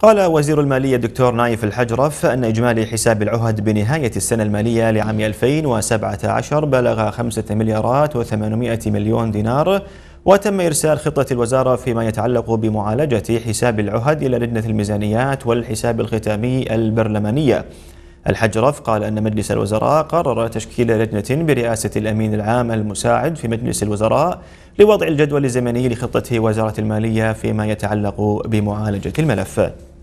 قال وزير المالية الدكتور نايف الحجرف أن إجمالي حساب العهد بنهاية السنة المالية لعام 2017 بلغ 5 مليارات و800 مليون دينار وتم إرسال خطة الوزارة فيما يتعلق بمعالجة حساب العهد إلى لجنة الميزانيات والحساب الختامي البرلمانية الحجرف قال أن مجلس الوزراء قرر تشكيل لجنة برئاسة الأمين العام المساعد في مجلس الوزراء لوضع الجدول الزمني لخطة وزارة المالية فيما يتعلق بمعالجة الملف